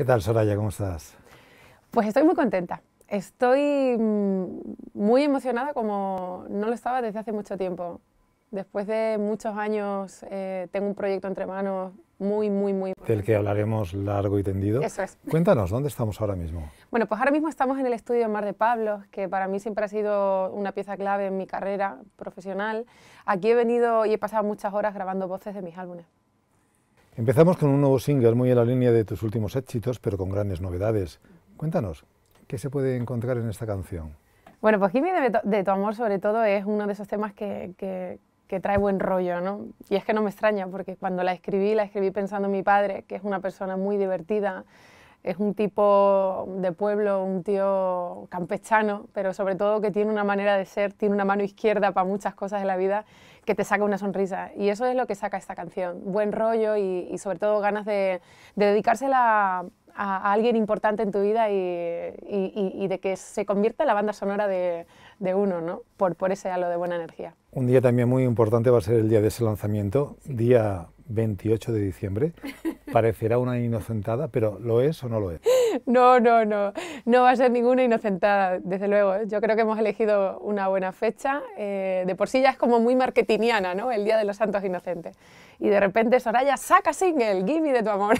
¿Qué tal, Soraya? ¿Cómo estás? Pues estoy muy contenta. Estoy mm, muy emocionada como no lo estaba desde hace mucho tiempo. Después de muchos años eh, tengo un proyecto entre manos muy, muy, muy... Del que hablaremos largo y tendido. Eso es. Cuéntanos, ¿dónde estamos ahora mismo? Bueno, pues ahora mismo estamos en el estudio Mar de Pablos, que para mí siempre ha sido una pieza clave en mi carrera profesional. Aquí he venido y he pasado muchas horas grabando voces de mis álbumes. Empezamos con un nuevo single muy en la línea de tus últimos éxitos, pero con grandes novedades. Cuéntanos, ¿qué se puede encontrar en esta canción? Bueno, pues Jimmy de, tu amor sobre todo es uno de esos temas que, que, que, trae buen rollo, ¿no? Y es que no me extraña, porque cuando la escribí, la escribí pensando en mi padre, que es una persona muy divertida, es un tipo de pueblo, un tío campechano, pero sobre todo que tiene una manera de ser, tiene una mano izquierda para muchas cosas de la vida que te saca una sonrisa. Y eso es lo que saca esta canción, buen rollo y, sobre todo ganas de, dedicársela a, alguien importante en tu vida y, de que se convierta en la banda sonora de, uno, ¿no? Por, por ese halo de buena energía. Un día también muy importante va a ser el día de ese lanzamiento, día 28 de diciembre. Parecerá una inocentada, pero ¿lo es o no lo es? No, no, no. No va a ser ninguna inocentada, desde luego. Yo creo que hemos elegido una buena fecha. Eh, de por sí ya es como muy marketingiana, ¿no? El Día de los Santos Inocentes. Y de repente Soraya saca single, Give Me de tu amor.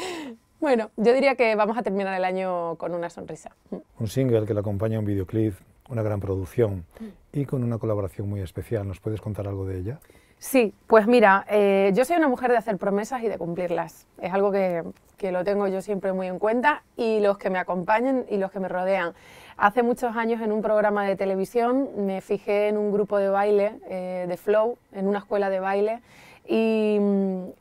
bueno, yo diría que vamos a terminar el año con una sonrisa. Un single que le acompaña un videoclip, una gran producción mm. y con una colaboración muy especial. ¿Nos puedes contar algo de ella? Sí, pues mira, eh, yo soy una mujer de hacer promesas y de cumplirlas. Es algo que, lo tengo yo siempre muy en cuenta y los que me acompañan y los que me rodean. Hace muchos años en un programa de televisión me fijé en un grupo de baile, eh, de flow, en una escuela de baile y,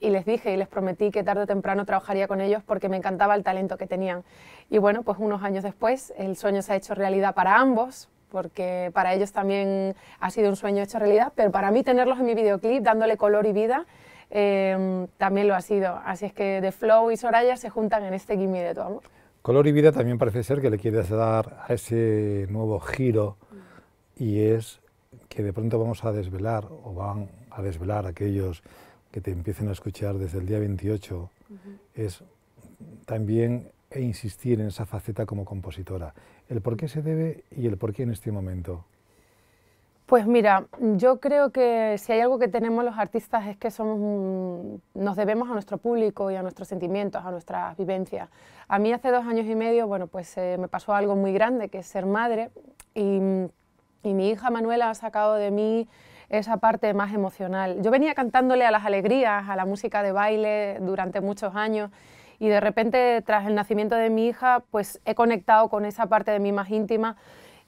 les dije y les prometí que tarde o temprano trabajaría con ellos porque me encantaba el talento que tenían. Y bueno, pues unos años después el sueño se ha hecho realidad para ambos, porque para ellos también ha sido un sueño hecho realidad, pero para mí tenerlos en mi videoclip, dándole color y vida, em, también lo ha sido. Así es que The Flow y Soraya se juntan en este Gimme de tu amor. Color y vida también parece ser que le quieres dar a ese nuevo giro y es que de pronto vamos a desvelar o van a desvelar aquellos que te empiecen a escuchar desde el día 28, es también e insistir en esa faceta como compositora, el por qué se debe y el por qué en este momento. Pues mira, yo creo que si hay algo que tenemos los artistas es que somos, nos debemos a nuestro público y a nuestros sentimientos, a nuestras vivencias. A mí hace dos años y medio, bueno, pues eh, me pasó algo muy grande, que es ser madre, y, y mi hija Manuela ha sacado de mí esa parte más emocional. Yo venía cantándole a las alegrías, a la música de baile durante muchos años, y de repente tras el nacimiento de mi hija pues he conectado con esa parte de mí más íntima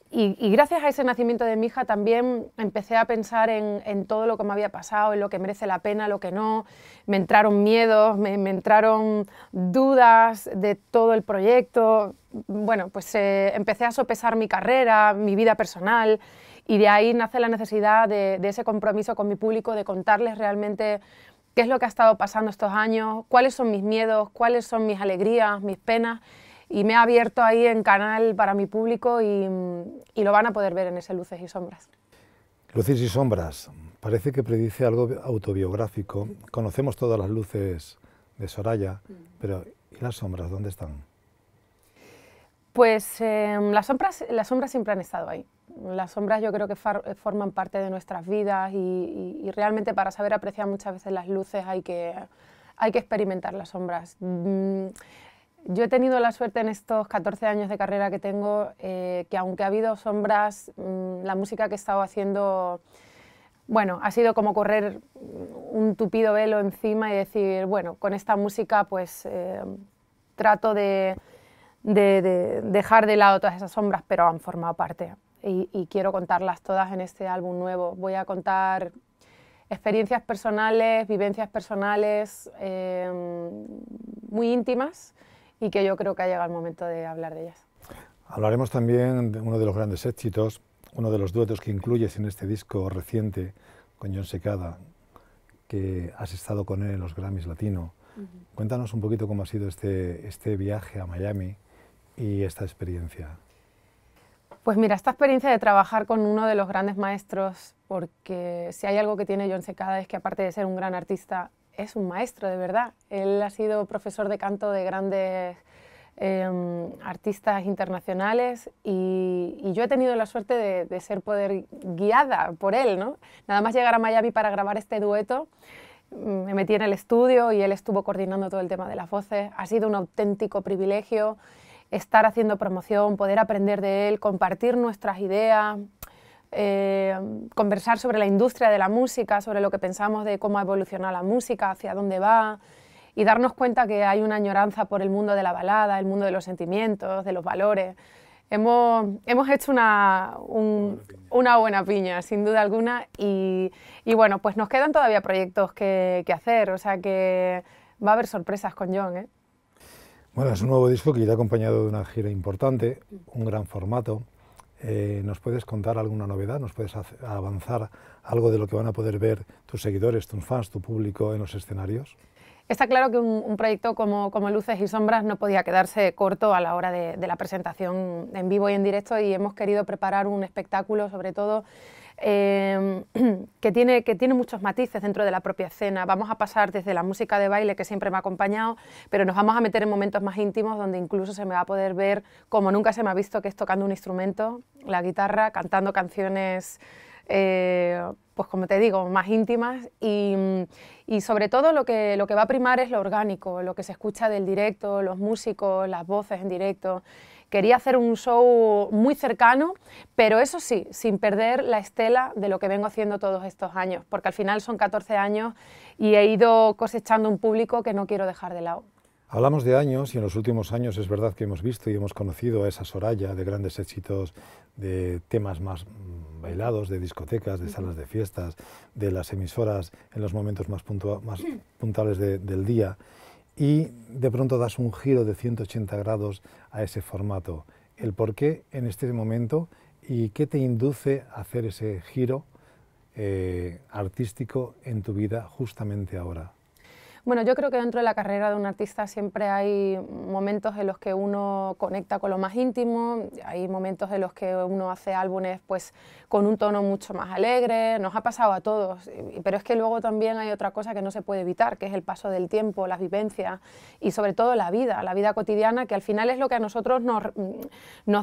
y, gracias a ese nacimiento de mi hija también empecé a pensar en, todo lo que me había pasado, en lo que merece la pena, lo que no. Me entraron miedos, me, entraron dudas de todo el proyecto. Bueno, pues eh, empecé a sopesar mi carrera, mi vida personal y de ahí nace la necesidad de ese compromiso con mi público, de contarles realmente qué es lo que ha estado pasando estos años, cuáles son mis miedos, cuáles son mis alegrías, mis penas. Y me ha abierto ahí en canal para mi público y, lo van a poder ver en ese Luces y Sombras. Luces y Sombras, parece que predice algo autobiográfico. Conocemos todas las luces de Soraya, mm. pero ¿y las sombras dónde están? Pues em, las, sombras, las sombras siempre han estado ahí. Las sombras yo creo que eh, forman parte de nuestras vidas y, realmente para saber apreciar muchas veces las luces hay que, hay que experimentar las sombras. Mm, yo he tenido la suerte en estos 14 años de carrera que tengo eh, que aunque ha habido sombras, mm, la música que he estado haciendo, bueno, ha sido como correr un tupido velo encima y decir, bueno, con esta música pues eh, trato de de, dejar de lado todas esas sombras, pero han formado parte y, quiero contarlas todas en este álbum nuevo. Voy a contar experiencias personales, vivencias personales eh, muy íntimas y que yo creo que ha llegado el momento de hablar de ellas. Hablaremos también de uno de los grandes éxitos, uno de los duetos que incluyes en este disco reciente con John Secada, que has estado con él en los Grammys Latino. Cuéntanos un poquito cómo ha sido este, este viaje a Miami y esta experiencia? Pues mira, esta experiencia de trabajar con uno de los grandes maestros, porque si hay algo que tiene John Secada es que aparte de ser un gran artista, es un maestro de verdad. Él ha sido profesor de canto de grandes em, artistas internacionales y, yo he tenido la suerte de, de, ser poder guiada por él. ¿no? Nada más llegar a Miami para grabar este dueto, me metí en el estudio y él estuvo coordinando todo el tema de las voces. Ha sido un auténtico privilegio estar haciendo promoción, poder aprender de él, compartir nuestras ideas, eh, conversar sobre la industria de la música, sobre lo que pensamos de cómo ha evolucionado la música, hacia dónde va, y darnos cuenta que hay una añoranza por el mundo de la balada, el mundo de los sentimientos, de los valores. Hemos, hecho una, buena piña, sin duda alguna, y, bueno, pues nos quedan todavía proyectos que, que hacer, o sea que va a haber sorpresas con John. ¿eh? Bueno, es un nuevo disco que irá acompañado de una gira importante, un gran formato. Eh, ¿Nos puedes contar alguna novedad? ¿Nos puedes avanzar algo de lo que van a poder ver tus seguidores, tus fans, tu público en los escenarios? Está claro que un, proyecto como, Luces y Sombras no podía quedarse corto a la hora de la presentación en vivo y en directo y hemos querido preparar un espectáculo sobre todo Em, que, tiene, que tiene muchos matices dentro de la propia escena. Vamos a pasar desde la música de baile que siempre me ha acompañado, pero nos vamos a meter en momentos más íntimos donde incluso se me va a poder ver, como nunca se me ha visto, que es tocando un instrumento, la guitarra, cantando canciones eh, pues como te digo, más íntimas y, y, sobre todo lo que, lo que va a primar es lo orgánico, lo que se escucha del directo, los músicos, las voces en directo. Quería hacer un show muy cercano, pero eso sí, sin perder la estela de lo que vengo haciendo todos estos años, porque al final son 14 años y he ido cosechando un público que no quiero dejar de lado. Hablamos de años y en los últimos años es verdad que hemos visto y hemos conocido a esa Soraya de grandes éxitos, de temas más mm, bailados, de discotecas, de salas de fiestas, de las emisoras en los momentos más, más mm. puntuales del día y de pronto das un giro de 180 grados a ese formato. El por qué en este momento y qué te induce a hacer ese giro eh, artístico en tu vida justamente ahora. Bueno, yo creo que dentro de la carrera de un artista siempre hay momentos en los que uno conecta con lo más íntimo, hay momentos en los que uno hace álbumes pues con un tono mucho más alegre, nos ha pasado a todos, pero es que luego también hay otra cosa que no se puede evitar, que es el paso del tiempo, las vivencias y sobre todo la vida, la vida cotidiana, que al final es lo que a nosotros nos,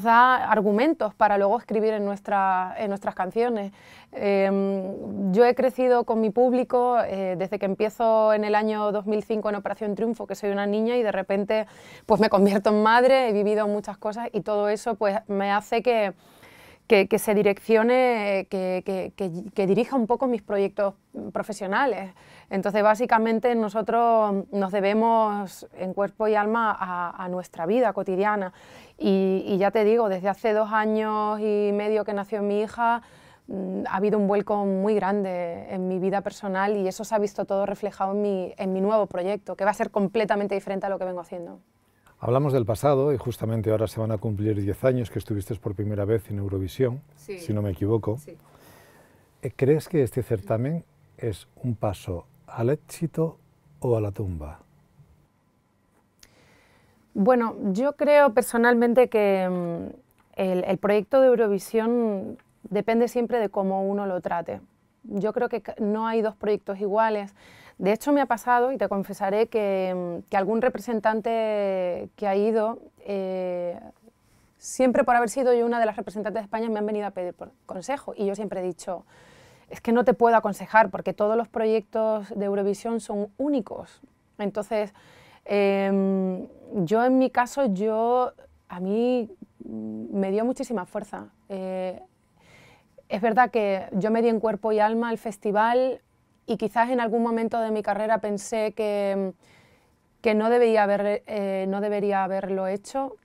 da argumentos para luego escribir en, nuestra, nuestras canciones. Em, yo he crecido con mi público eh, desde que empiezo en el año 2005 en Operación Triunfo, que soy una niña y de repente pues me convierto en madre, he vivido muchas cosas y todo eso pues me hace que, que, se direccione, que, que, dirija un poco mis proyectos profesionales. Entonces, básicamente nosotros nos debemos en cuerpo y alma a, nuestra vida cotidiana. Y, y ya te digo, desde hace dos años y medio que nació mi hija, Mm, ha habido un vuelco muy grande en mi vida personal y eso se ha visto todo reflejado en mi, nuevo proyecto, que va a ser completamente diferente a lo que vengo haciendo. Hablamos del pasado y justamente ahora se van a cumplir 10 años que estuviste por primera vez en Eurovisión, si no me equivoco. Eh, ¿Crees que este certamen es un paso al éxito o a la tumba? Bueno, yo creo personalmente que mm, el proyecto de Eurovisión depende siempre de cómo uno lo trate. Yo creo que no hay dos proyectos iguales. De hecho, me ha pasado, y te confesaré, que, mm, algún representante que ha ido, eh, siempre por haber sido yo una de las representantes de España, me han venido a pedir consejo. Y yo siempre he dicho, es que no te puedo aconsejar, porque todos los proyectos de Eurovisión son únicos. Entonces, em, yo en mi caso, yo, a mí mm, me dio muchísima fuerza. Eh, es verdad que yo me di en cuerpo y alma al festival y quizás en algún momento de mi carrera pensé que, no, debería eh, no debería haberlo hecho,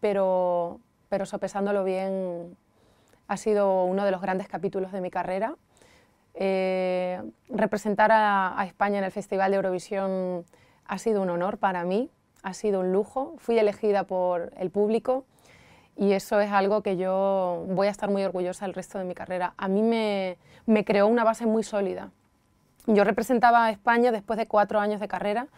pero, pero sopesándolo bien ha sido uno de los grandes capítulos de mi carrera. Eh, representar a, España en el Festival de Eurovisión ha sido un honor para mí, ha sido un lujo. Fui elegida por el público y eso es algo que yo voy a estar muy orgullosa el resto de mi carrera. A mí me, creó una base muy sólida. Yo representaba a España después de cuatro años de carrera.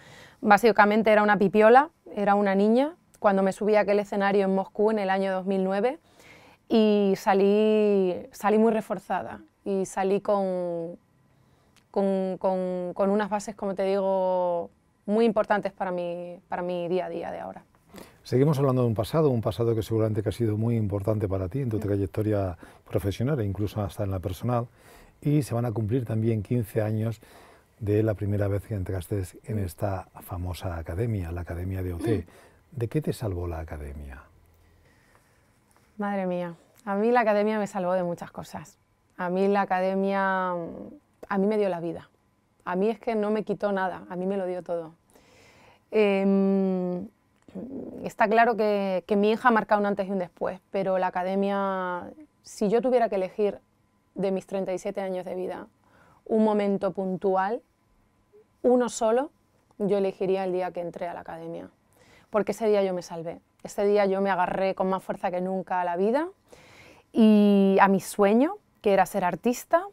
Básicamente era una pipiola, era una niña, cuando me subí a aquel escenario en Moscú en el año 2009 y salí, salí muy reforzada y salí con, con, unas bases, como te digo, muy importantes para mi, para mi día a día de ahora. Seguimos hablando de un pasado, un pasado que seguramente que ha sido muy importante para ti en tu trayectoria profesional e incluso hasta en la personal. Y se van a cumplir también 15 años de la primera vez que entraste en esta famosa academia, la Academia de OT. ¿De qué te salvó la academia? Madre mía, a mí la academia me salvó de muchas cosas. A mí la academia, a mí me dio la vida. A mí es que no me quitó nada, a mí me lo dio todo. Em, está claro que, mi hija ha marcado un antes y un después, pero la academia, si yo tuviera que elegir de mis 37 años de vida un momento puntual, uno solo, yo elegiría el día que entré a la academia, porque ese día yo me salvé, ese día yo me agarré con más fuerza que nunca a la vida y a mi sueño, que era ser artista,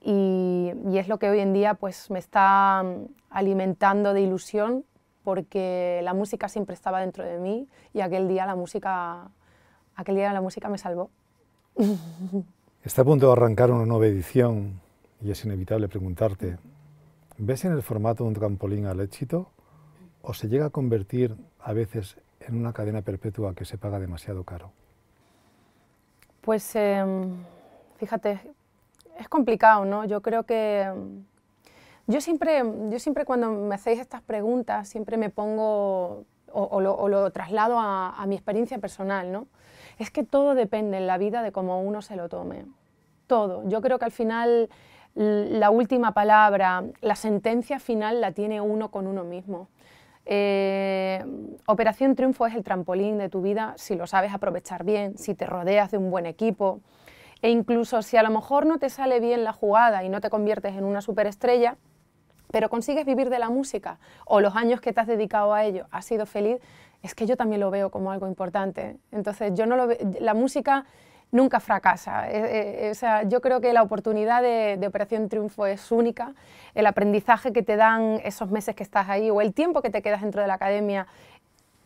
y, y es lo que hoy en día pues, me está mm, alimentando de ilusión porque la música siempre estaba dentro de mí y aquel día la música, aquel día la música me salvó. Está a punto de arrancar una nueva edición y es inevitable preguntarte, ¿ves en el formato de un trampolín al éxito o se llega a convertir a veces en una cadena perpetua que se paga demasiado caro? Pues em, fíjate, es complicado, ¿no? Yo creo que yo siempre, yo siempre cuando me hacéis estas preguntas, siempre me pongo o, lo, traslado a, mi experiencia personal, ¿no? Es que todo depende en la vida de cómo uno se lo tome. Todo. Yo creo que al final la última palabra, la sentencia final la tiene uno con uno mismo. Eh, Operación Triunfo es el trampolín de tu vida si lo sabes aprovechar bien, si te rodeas de un buen equipo e incluso si a lo mejor no te sale bien la jugada y no te conviertes en una superestrella, pero consigues vivir de la música o los años que te has dedicado a ello, has sido feliz, es que yo también lo veo como algo importante. Entonces, yo no lo la música nunca fracasa. Eh, eh, o sea, yo creo que la oportunidad de, Operación Triunfo es única. El aprendizaje que te dan esos meses que estás ahí o el tiempo que te quedas dentro de la academia,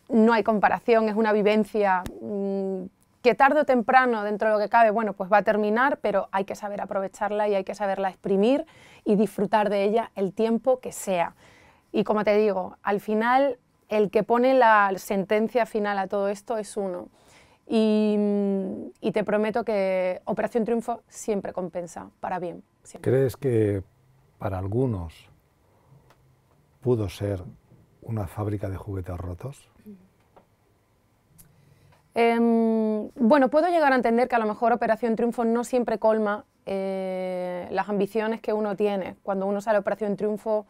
no hay comparación, es una vivencia mm, que tarde o temprano, dentro de lo que cabe, bueno, pues va a terminar, pero hay que saber aprovecharla y hay que saberla exprimir y disfrutar de ella el tiempo que sea. Y como te digo, al final el que pone la sentencia final a todo esto es uno. Y, te prometo que Operación Triunfo siempre compensa, para bien. ¿Crees que para algunos pudo ser una fábrica de juguetes rotos? Em, bueno, puedo llegar a entender que a lo mejor Operación Triunfo no siempre colma eh, las ambiciones que uno tiene. Cuando uno sale a Operación Triunfo,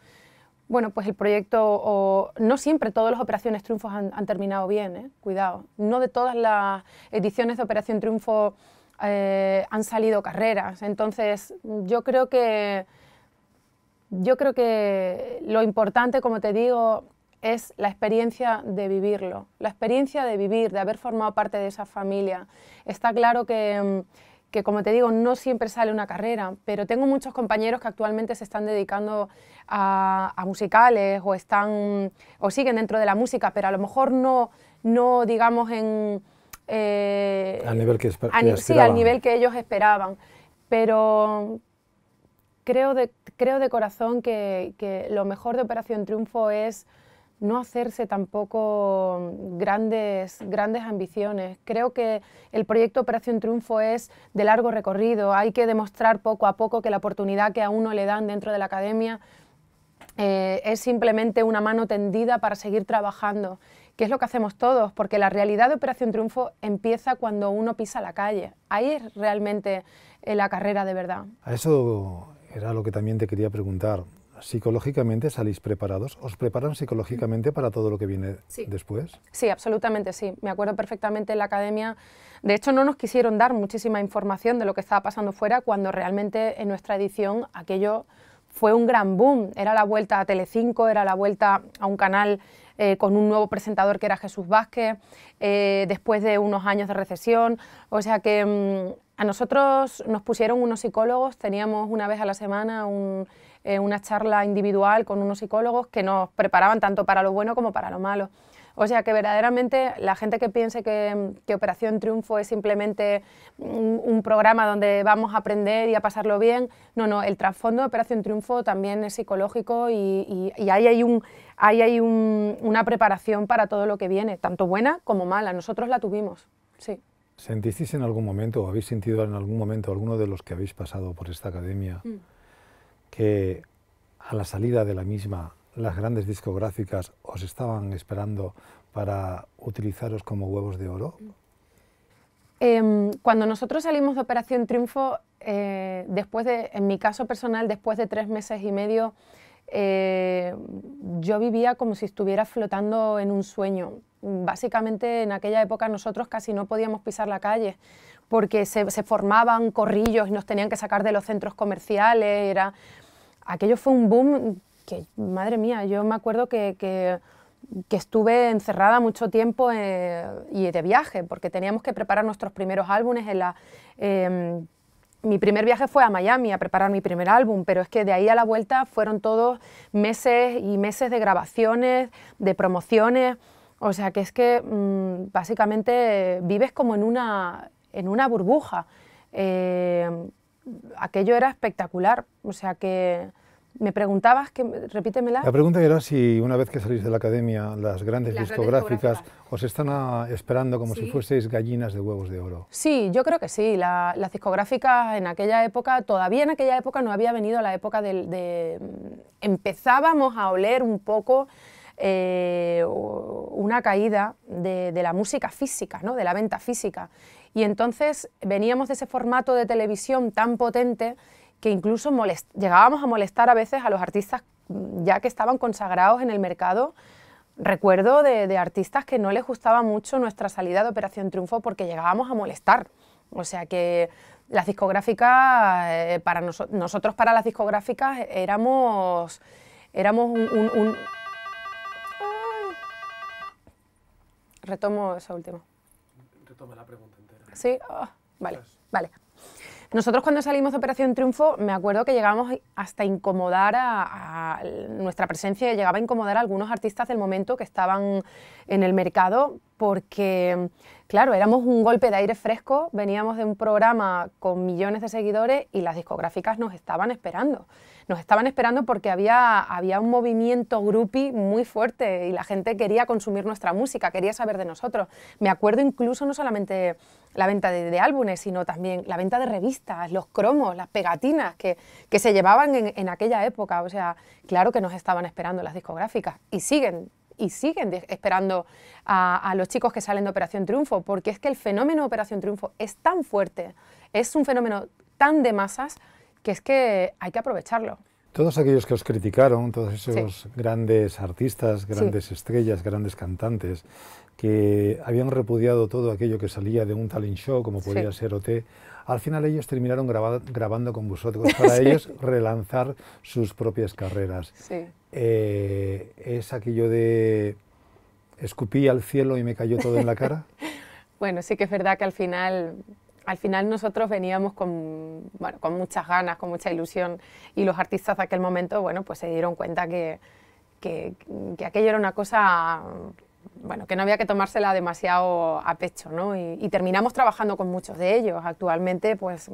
bueno, pues el proyecto, o, no siempre todas las operaciones triunfos han, terminado bien, ¿eh? cuidado. No de todas las ediciones de Operación Triunfo eh, han salido carreras. Entonces, yo creo que, yo creo que lo importante, como te digo, es la experiencia de vivirlo, la experiencia de vivir, de haber formado parte de esa familia. Está claro que, mm, como te digo, no siempre sale una carrera, pero tengo muchos compañeros que actualmente se están dedicando a, musicales o, están, o siguen dentro de la música, pero a lo mejor no, no digamos, en... Eh, al nivel que, esperaban. Sí, al nivel que ellos esperaban. Pero, creo de, creo de corazón que, lo mejor de Operación Triunfo es no hacerse tampoco grandes, grandes ambiciones. Creo que el proyecto Operación Triunfo es de largo recorrido, hay que demostrar poco a poco que la oportunidad que a uno le dan dentro de la academia eh, es simplemente una mano tendida para seguir trabajando, que es lo que hacemos todos, porque la realidad de Operación Triunfo empieza cuando uno pisa la calle. Ahí es realmente eh, la carrera de verdad. A eso era lo que también te quería preguntar psicológicamente salís preparados? ¿Os preparan psicológicamente para todo lo que viene después? Sí, absolutamente sí. Me acuerdo perfectamente en la academia. De hecho, no nos quisieron dar muchísima información de lo que estaba pasando fuera cuando realmente en nuestra edición aquello fue un gran boom. Era la vuelta a Telecinco, era la vuelta a un canal eh, con un nuevo presentador que era Jesús Vázquez, eh, después de unos años de recesión. O sea que mm, a nosotros nos pusieron unos psicólogos, teníamos una vez a la semana un eh, una charla individual con unos psicólogos que nos preparaban tanto para lo bueno como para lo malo. O sea que verdaderamente la gente que piense que, Operación Triunfo es simplemente un, programa donde vamos a aprender y a pasarlo bien, no, no, el trasfondo de Operación Triunfo también es psicológico y, y, ahí hay, un, ahí hay una preparación para todo lo que viene, tanto buena como mala. Nosotros la tuvimos, sí. ¿Sentisteis en algún momento o habéis sentido en algún momento alguno de los que habéis pasado por esta academia? Mm que a la salida de la misma las grandes discográficas os estaban esperando para utilizaros como huevos de oro? Em, cuando nosotros salimos de Operación Triunfo, eh, después de, en mi caso personal, después de tres meses y medio, eh, yo vivía como si estuviera flotando en un sueño. Básicamente en aquella época nosotros casi no podíamos pisar la calle porque se, formaban corrillos y nos tenían que sacar de los centros comerciales, era aquello fue un boom que, madre mía, yo me acuerdo que, estuve encerrada mucho tiempo eh, y de viaje, porque teníamos que preparar nuestros primeros álbumes en la... Em, mi primer viaje fue a Miami a preparar mi primer álbum, pero es que de ahí a la vuelta fueron todos meses y meses de grabaciones, de promociones, o sea que es que mm, básicamente vives como en una, en una burbuja. Eh, aquello era espectacular. O sea que me preguntabas, que, repítemela. La pregunta era si una vez que salís de la academia, las grandes discográficas os están esperando como si fueseis gallinas de huevos de oro. Sí, yo creo que sí. La, las discográficas en aquella época, todavía en aquella época no había venido la época del, de... Mm, empezábamos a oler un poco... Eh, una caída de, la música física, de la venta física. Y entonces veníamos de ese formato de televisión tan potente que incluso llegábamos a molestar a veces a los artistas ya que estaban consagrados en el mercado. Recuerdo de, artistas que no les gustaba mucho nuestra salida de Operación Triunfo porque llegábamos a molestar. O sea que las discográficas, eh, para nosotros para las discográficas éramos, éramos un... Retomo esa última. Retoma la pregunta. Sí, ah, vale, vale. Nosotros cuando salimos de Operación Triunfo, me acuerdo que llegábamos hasta incomodar a, nuestra presencia, llegaba a incomodar a algunos artistas del momento que estaban en el mercado, porque, claro, éramos un golpe de aire fresco, veníamos de un programa con millones de seguidores y las discográficas nos estaban esperando. Nos estaban esperando porque había, había un movimiento groupie muy fuerte y la gente quería consumir nuestra música, quería saber de nosotros. Me acuerdo incluso no solamente la venta de, álbumes, sino también la venta de revistas, los cromos, las pegatinas que, que se llevaban en, aquella época. O sea, claro que nos estaban esperando las discográficas y siguen y siguen esperando a, los chicos que salen de Operación Triunfo, porque es que el fenómeno Operación Triunfo es tan fuerte, es un fenómeno tan de masas, que es que hay que aprovecharlo. Todos aquellos que os criticaron, todos esos grandes artistas, grandes estrellas, grandes cantantes, que habían repudiado todo aquello que salía de un talent show, como podía ser OT, al final ellos terminaron grabando con vosotros para ellos relanzar sus propias carreras. Sí. Eh, ¿Es aquello de escupí al cielo y me cayó todo en la cara? bueno, sí que es verdad que al final al final nosotros veníamos con, muchas ganas, con mucha ilusión y los artistas de aquel momento, bueno, pues se dieron cuenta que, que aquello era una cosa bueno, que no había que tomársela demasiado a pecho, ¿no? Y, terminamos trabajando con muchos de ellos. Actualmente, pues,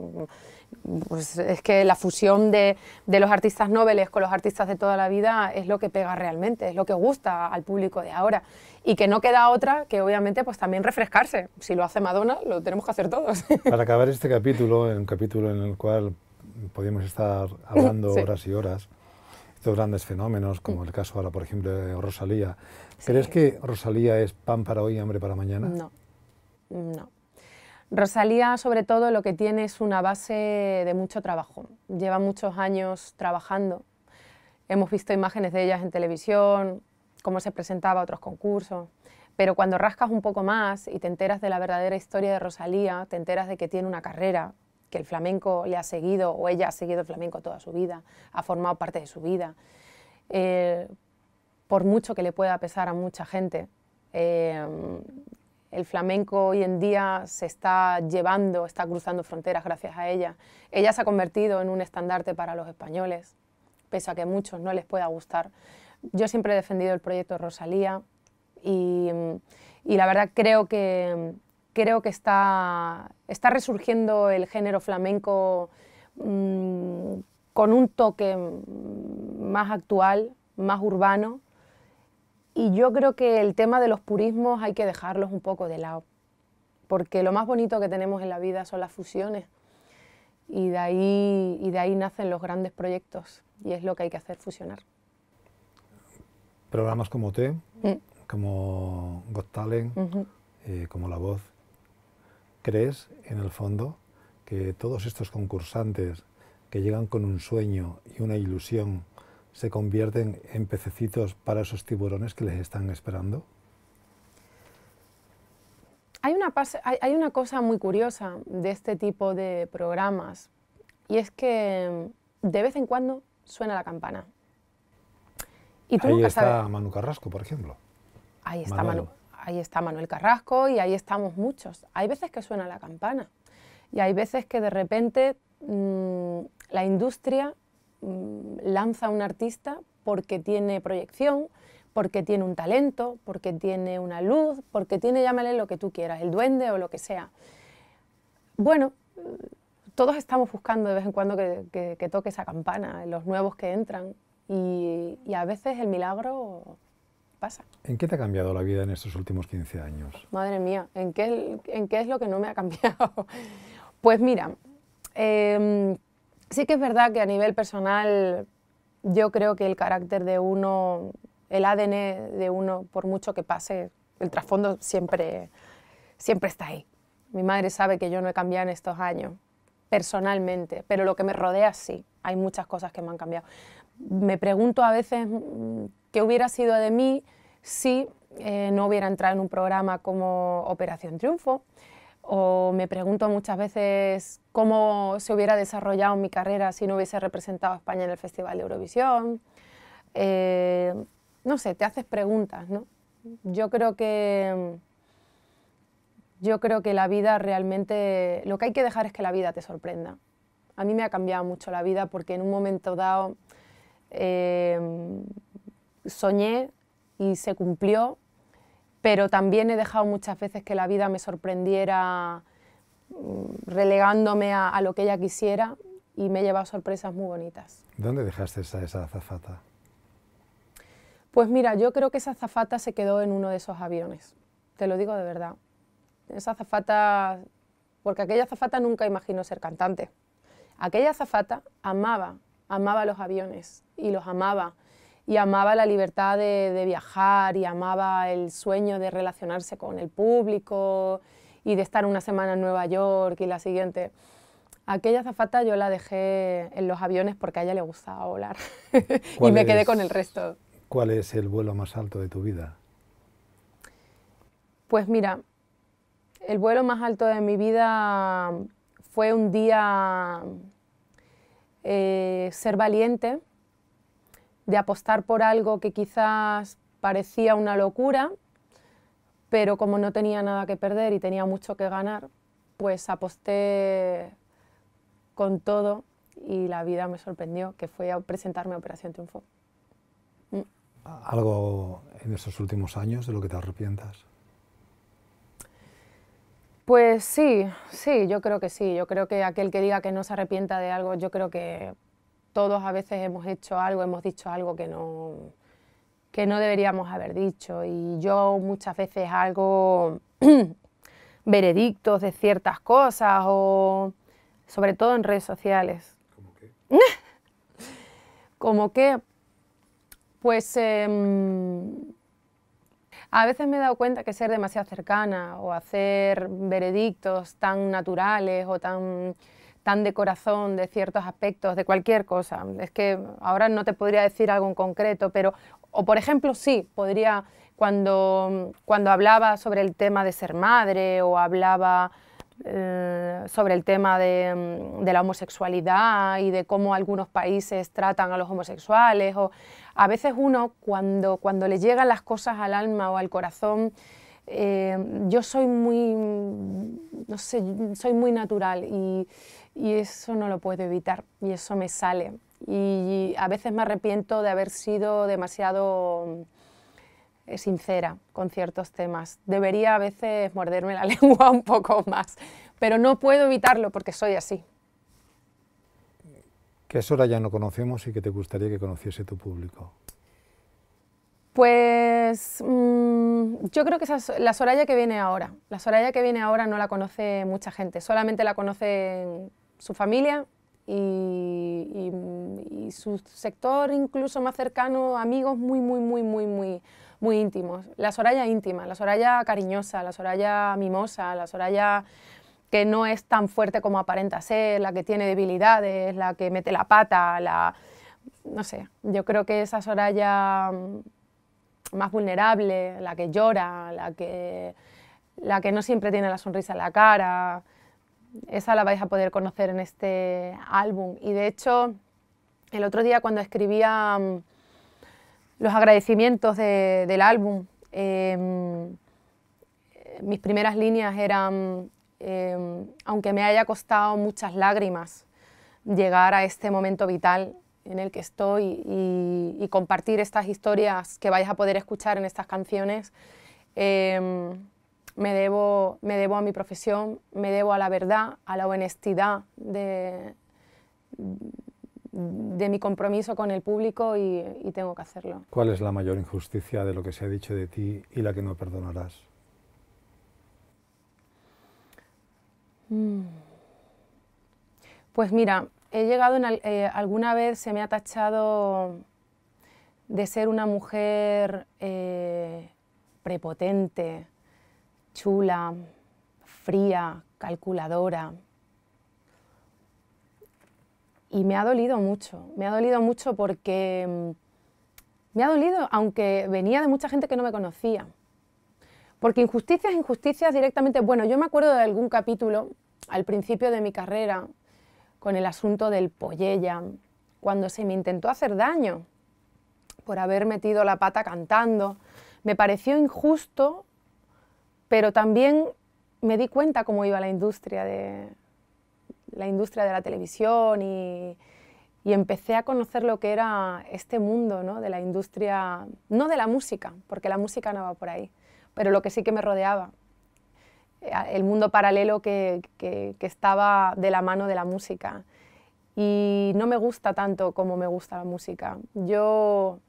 pues es que la fusión de, de, los artistas nobles con los artistas de toda la vida es lo que pega realmente, es lo que gusta al público de ahora. Y que no queda otra que, obviamente, pues también refrescarse. Si lo hace Madonna, lo tenemos que hacer todos. Para acabar este capítulo, un capítulo en el cual podíamos estar hablando horas y horas, estos grandes fenómenos, como el caso ahora, por ejemplo, de Rosalía, ¿Crees que Rosalía es pan para hoy hambre para mañana? No, no. Rosalía sobre todo lo que tiene es una base de mucho trabajo. Lleva muchos años trabajando. Hemos visto imágenes de ellas en televisión, cómo se presentaba a otros concursos. Pero cuando rascas un poco más y te enteras de la verdadera historia de Rosalía, te enteras de que tiene una carrera, que el flamenco le ha seguido o ella ha seguido el flamenco toda su vida, ha formado parte de su vida. Eh, por mucho que le pueda pesar a mucha gente. Em, el flamenco hoy en día se está llevando, está cruzando fronteras gracias a ella. Ella se ha convertido en un estandarte para los españoles, pese a que a muchos no les pueda gustar. Yo siempre he defendido el proyecto Rosalía y, la verdad creo que, creo que está, está resurgiendo el género flamenco mm, con un toque más actual, más urbano y yo creo que el tema de los purismos hay que dejarlos un poco de lado, porque lo más bonito que tenemos en la vida son las fusiones y de ahí, y de ahí nacen los grandes proyectos y es lo que hay que hacer, fusionar. Programas como T, mm. como Got Talent, eh, como La Voz, ¿crees en el fondo que todos estos concursantes que llegan con un sueño y una ilusión se convierten en pececitos para esos tiburones que les están esperando? Hay una, hay, una cosa muy curiosa de este tipo de programas y es que mm, de vez en cuando suena la campana. Y ahí está Manu Carrasco, por ejemplo. Ahí está Manuel. ahí está Manuel Carrasco y ahí estamos muchos. Hay veces que suena la campana y hay veces que de repente mm, la industria Mm, lanza un artista porque tiene proyección, porque tiene un talento, porque tiene una luz, porque tiene, llámale lo que tú quieras, el duende o lo que sea. Bueno, todos estamos buscando de vez en cuando que, toque esa campana, los nuevos que entran, y, a veces el milagro pasa. ¿En qué te ha cambiado la vida en estos últimos 15 años? Madre mía, ¿en qué, en qué es lo que no me ha cambiado? Pues mira, em, Sí que es verdad que a nivel personal yo creo que el carácter de uno, el ADN de uno, por mucho que pase, el trasfondo siempre, siempre está ahí. Mi madre sabe que yo no he cambiado en estos años, personalmente, pero lo que me rodea sí, hay muchas cosas que me han cambiado. Me pregunto a veces mm, qué hubiera sido de mí si eh, no hubiera entrado en un programa como Operación Triunfo, o me pregunto muchas veces cómo se hubiera desarrollado mi carrera si no hubiese representado a España en el Festival de Eurovisión. Eh, no sé, te haces preguntas, ¿no? Yo creo que yo creo que la vida realmente lo que hay que dejar es que la vida te sorprenda. A mí me ha cambiado mucho la vida porque en un momento dado eh, soñé y se cumplió pero también he dejado muchas veces que la vida me sorprendiera mm, relegándome a, lo que ella quisiera y me he llevado sorpresas muy bonitas. ¿Dónde dejaste esa, esa azafata? Pues mira, yo creo que esa azafata se quedó en uno de esos aviones, te lo digo de verdad. Esa azafata, porque aquella azafata nunca imaginó ser cantante. Aquella azafata amaba, amaba los aviones y los amaba y amaba la libertad de, viajar y amaba el sueño de relacionarse con el público y de estar una semana en Nueva York y la siguiente. Aquella zafata yo la dejé en los aviones porque a ella le gustaba volar y me quedé con el resto. ¿Cuál es el vuelo más alto de tu vida? Pues mira, el vuelo más alto de mi vida fue un día eh, ser valiente de apostar por algo que quizás parecía una locura, pero como no tenía nada que perder y tenía mucho que ganar, pues aposté con todo y la vida me sorprendió, que fue a presentarme a Operación Triunfo. Mm. ¿Algo en estos últimos años de lo que te arrepientas? Pues sí, sí, yo creo que sí. Yo creo que aquel que diga que no se arrepienta de algo, yo creo que todos a veces hemos hecho algo, hemos dicho algo que no, que no deberíamos haber dicho. Y yo muchas veces hago veredictos de ciertas cosas o sobre todo en redes sociales. ¿Cómo qué? ¿Como qué? Pues em, a veces me he dado cuenta que ser demasiado cercana o hacer veredictos tan naturales o tan tan de corazón de ciertos aspectos, de cualquier cosa. Es que ahora no te podría decir algo en concreto, pero, o por ejemplo, sí, podría, cuando, cuando hablaba sobre el tema de ser madre o hablaba eh, sobre el tema de, la homosexualidad y de cómo algunos países tratan a los homosexuales, o a veces uno cuando, cuando le llegan las cosas al alma o al corazón, eh, yo soy muy, no sé, soy muy natural y y eso no lo puedo evitar y eso me sale. Y a veces me arrepiento de haber sido demasiado mm, eh, sincera con ciertos temas. Debería a veces morderme la lengua un poco más, pero no puedo evitarlo porque soy así. ¿Qué es ya no conocemos y que te gustaría que conociese tu público? Pues mm, yo creo que esa, la Soraya que viene ahora. La Soraya que viene ahora no la conoce mucha gente, solamente la conocen su familia y, su sector incluso más cercano, amigos muy, muy, muy, muy, muy, muy íntimos. La Soraya íntima, la Soraya cariñosa, la Soraya mimosa, la Soraya que no es tan fuerte como aparenta ser, la que tiene debilidades, la que mete la pata, la... no sé, yo creo que esa Soraya mm, más vulnerable, la que llora, la que, la que no siempre tiene la sonrisa en la cara, esa la vais a poder conocer en este álbum. Y de hecho, el otro día cuando escribía mm, los agradecimientos del álbum, em, mis primeras líneas eran, em, aunque me haya costado muchas lágrimas llegar a este momento vital en el que estoy y, compartir estas historias que vais a poder escuchar en estas canciones, em, me debo, a mi profesión, me debo a la verdad, a la honestidad de, mi compromiso con el público y, tengo que hacerlo. ¿Cuál es la mayor injusticia de lo que se ha dicho de ti y la que no perdonarás? Mm. Pues mira, he llegado, en, eh, alguna vez se me ha tachado de ser una mujer eh, prepotente, chula, fría, calculadora. Y me ha dolido mucho, me ha dolido mucho porque mm, me ha dolido, aunque venía de mucha gente que no me conocía. Porque injusticias, injusticias directamente. Bueno, yo me acuerdo de algún capítulo al principio de mi carrera con el asunto del polleya, cuando se me intentó hacer daño por haber metido la pata cantando. Me pareció injusto pero también me di cuenta cómo iba la industria de la, industria de la televisión y, empecé a conocer lo que era este mundo ¿no? de la industria, no de la música, porque la música no va por ahí, pero lo que sí que me rodeaba, eh, el mundo paralelo que, que, estaba de la mano de la música. Y no me gusta tanto como me gusta la música. Yo,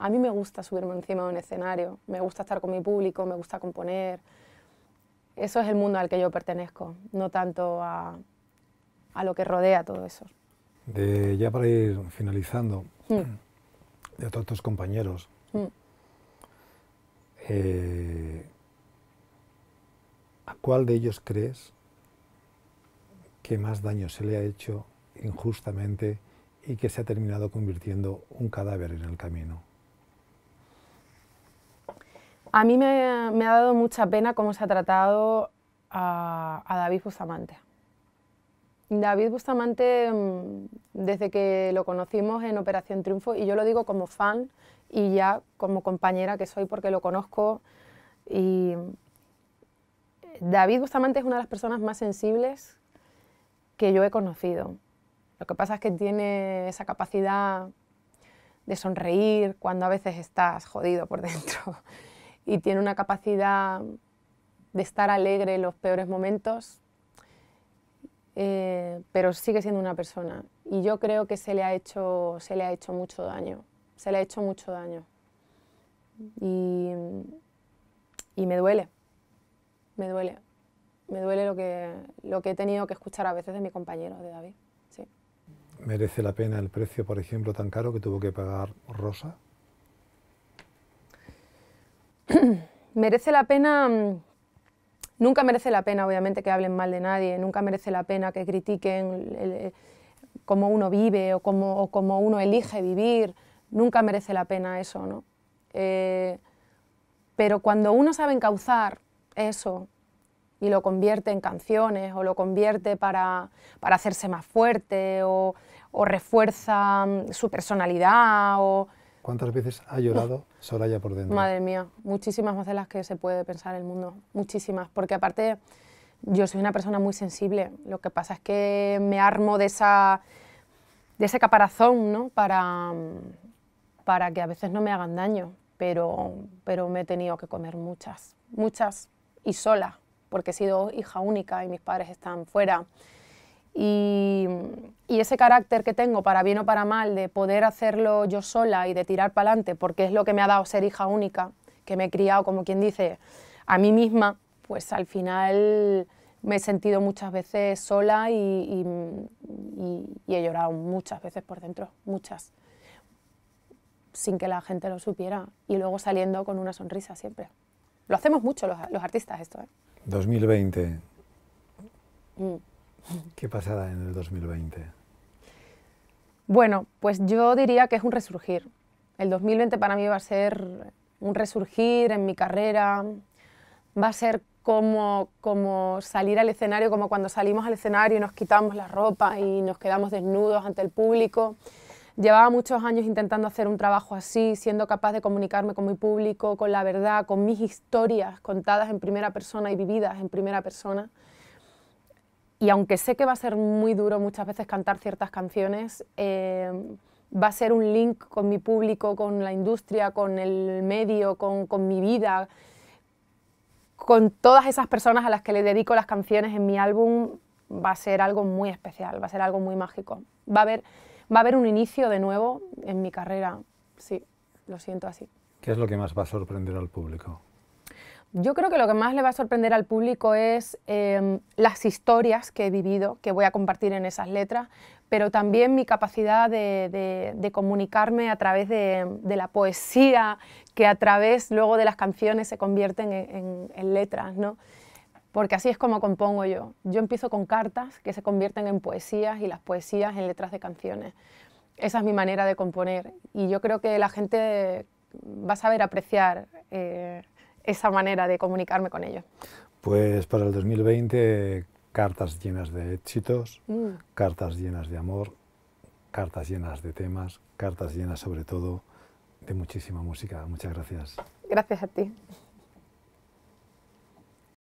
a mí me gusta subirme encima de un escenario, me gusta estar con mi público, me gusta componer, eso es el mundo al que yo pertenezco, no tanto a, lo que rodea todo eso. ya para ir finalizando, mm. de todos tus compañeros, mm. eh, ¿a cuál de ellos crees que más daño se le ha hecho injustamente y que se ha terminado convirtiendo un cadáver en el camino? A mí me, ha dado mucha pena cómo se ha tratado a, a, David Bustamante. David Bustamante, mm, desde que lo conocimos en Operación Triunfo, y yo lo digo como fan y ya como compañera que soy porque lo conozco, y mm, David Bustamante es una de las personas más sensibles que yo he conocido. Lo que pasa es que tiene esa capacidad de sonreír cuando a veces estás jodido por dentro y tiene una capacidad de estar alegre en los peores momentos, eh, pero sigue siendo una persona. Y yo creo que se le, ha hecho, se le ha hecho mucho daño, se le ha hecho mucho daño. Y, me duele, me duele, me duele lo que, lo que he tenido que escuchar a veces de mi compañero, de David. ¿Merece la pena el precio, por ejemplo, tan caro que tuvo que pagar Rosa? merece la pena, mm, nunca merece la pena obviamente que hablen mal de nadie, nunca merece la pena que critiquen eh, cómo uno vive o cómo, uno elige vivir, nunca merece la pena eso, ¿no? Eh, pero cuando uno sabe encauzar eso y lo convierte en canciones o lo convierte para, hacerse más fuerte o, o refuerza mm, su personalidad o ¿Cuántas veces ha llorado Soraya por dentro? Madre mía, muchísimas más de las que se puede pensar el mundo, muchísimas, porque aparte yo soy una persona muy sensible, lo que pasa es que me armo de, esa, de ese caparazón ¿no? para, para que a veces no me hagan daño, pero, pero me he tenido que comer muchas, muchas y sola, porque he sido hija única y mis padres están fuera. Y, ese carácter que tengo, para bien o para mal, de poder hacerlo yo sola y de tirar para adelante, porque es lo que me ha dado ser hija única, que me he criado, como quien dice, a mí misma, pues al final me he sentido muchas veces sola y, y, he llorado muchas veces por dentro, muchas, sin que la gente lo supiera, y luego saliendo con una sonrisa siempre. Lo hacemos mucho los, artistas esto. ¿eh? 2020. ¿Qué pasará en el 2020? Bueno, pues yo diría que es un resurgir. El 2020 para mí va a ser un resurgir en mi carrera, va a ser como, como salir al escenario, como cuando salimos al escenario y nos quitamos la ropa y nos quedamos desnudos ante el público. Llevaba muchos años intentando hacer un trabajo así, siendo capaz de comunicarme con mi público, con la verdad, con mis historias contadas en primera persona y vividas en primera persona y aunque sé que va a ser muy duro muchas veces cantar ciertas canciones, eh, va a ser un link con mi público, con la industria, con el medio, con, mi vida, con todas esas personas a las que le dedico las canciones en mi álbum, va a ser algo muy especial, va a ser algo muy mágico. Va a haber, va a haber un inicio de nuevo en mi carrera, sí, lo siento así. ¿Qué es lo que más va a sorprender al público? Yo creo que lo que más le va a sorprender al público es em, las historias que he vivido, que voy a compartir en esas letras, pero también mi capacidad de, comunicarme a través de, la poesía, que a través luego de las canciones se convierten en, letras, ¿no? Porque así es como compongo yo. Yo empiezo con cartas que se convierten en poesías y las poesías en letras de canciones. Esa es mi manera de componer y yo creo que la gente va a saber apreciar eh, esa manera de comunicarme con ellos. Pues para el 2020, cartas llenas de éxitos, mm. cartas llenas de amor, cartas llenas de temas, cartas llenas sobre todo de muchísima música. Muchas gracias. Gracias a ti.